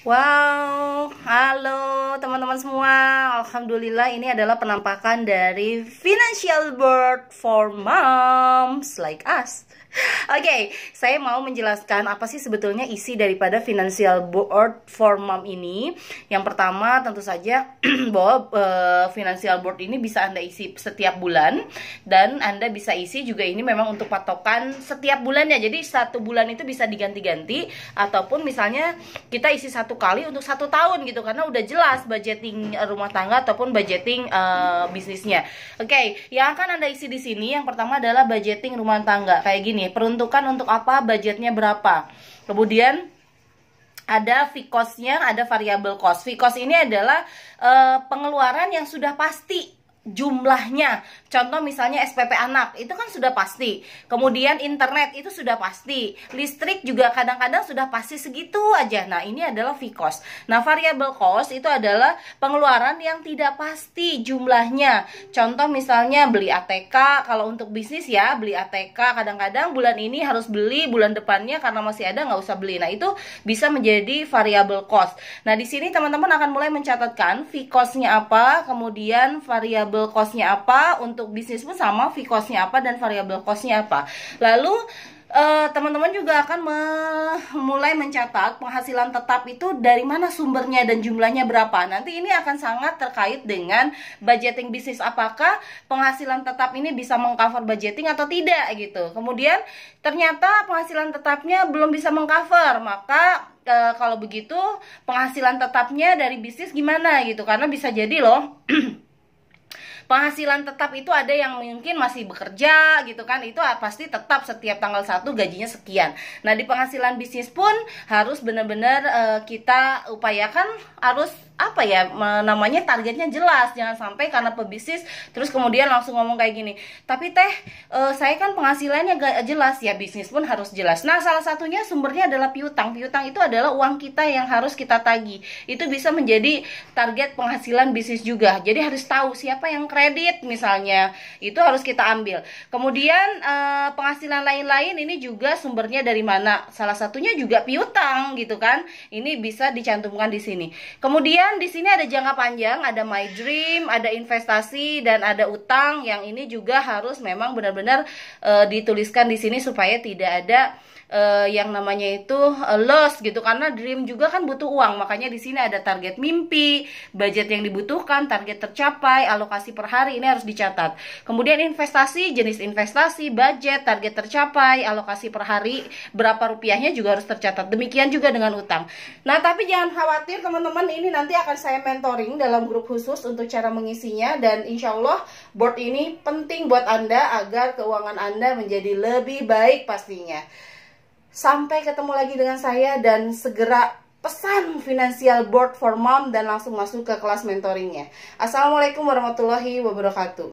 Wow, halo teman-teman semua. Alhamdulillah ini adalah penampakan dari Financial Board for Moms like us. Oke, okay, saya mau menjelaskan apa sih sebetulnya isi daripada financial board for mom ini. Yang pertama tentu saja bahwa uh, financial board ini bisa Anda isi setiap bulan dan Anda bisa isi juga ini memang untuk patokan setiap bulannya. Jadi satu bulan itu bisa diganti-ganti ataupun misalnya kita isi satu kali untuk satu tahun gitu karena udah jelas budgeting eh, rumah tangga ataupun budgeting uh, bisnisnya. Oke, okay, yang akan Anda isi di sini yang pertama adalah budgeting rumah tangga kayak gini ini peruntukan untuk apa budgetnya berapa kemudian ada fee cost ada variable cost. Fee cost ini adalah uh, pengeluaran yang sudah pasti jumlahnya. Contoh misalnya SPP anak, itu kan sudah pasti. Kemudian internet itu sudah pasti. Listrik juga kadang-kadang sudah pasti segitu aja. Nah, ini adalah cost. Nah, variable cost itu adalah pengeluaran yang tidak pasti jumlahnya. Contoh misalnya beli ATK, kalau untuk bisnis ya, beli ATK kadang-kadang bulan ini harus beli, bulan depannya karena masih ada nggak usah beli. Nah, itu bisa menjadi variable cost. Nah, di sini teman-teman akan mulai mencatatkan fee cost-nya apa, kemudian variable variable costnya apa untuk bisnis pun sama fee costnya apa dan variabel costnya apa lalu eh, teman-teman uh, juga akan mulai mencatat penghasilan tetap itu dari mana sumbernya dan jumlahnya berapa. Nanti ini akan sangat terkait dengan budgeting bisnis apakah penghasilan tetap ini bisa mengcover budgeting atau tidak gitu. Kemudian ternyata penghasilan tetapnya belum bisa mengcover, maka eh, kalau begitu penghasilan tetapnya dari bisnis gimana gitu karena bisa jadi loh penghasilan tetap itu ada yang mungkin masih bekerja gitu kan itu ah, pasti tetap setiap tanggal satu gajinya sekian nah di penghasilan bisnis pun harus benar-benar uh, kita upayakan harus apa ya namanya targetnya jelas jangan sampai karena pebisnis terus kemudian langsung ngomong kayak gini tapi teh uh, saya kan penghasilannya gak jelas ya bisnis pun harus jelas nah salah satunya sumbernya adalah piutang piutang itu adalah uang kita yang harus kita tagih itu bisa menjadi target penghasilan bisnis juga jadi harus tahu siapa yang kredit misalnya itu harus kita ambil kemudian uh, penghasilan lain-lain ini juga sumbernya dari mana salah satunya juga piutang gitu kan ini bisa dicantumkan di sini kemudian kan di sini ada jangka panjang, ada my dream, ada investasi dan ada utang yang ini juga harus memang benar-benar uh, dituliskan di sini supaya tidak ada uh, yang namanya itu uh, loss gitu karena dream juga kan butuh uang makanya di sini ada target mimpi budget yang dibutuhkan target tercapai alokasi per hari ini harus dicatat kemudian investasi jenis investasi budget target tercapai alokasi per hari berapa rupiahnya juga harus tercatat demikian juga dengan utang nah tapi jangan khawatir teman-teman ini nanti akan saya mentoring dalam grup khusus untuk cara mengisinya dan insya Allah board ini penting buat anda agar keuangan anda menjadi lebih baik pastinya. Sampai ketemu lagi dengan saya dan segera pesan Financial Board for Mom dan langsung masuk ke kelas mentoringnya. Assalamualaikum warahmatullahi wabarakatuh.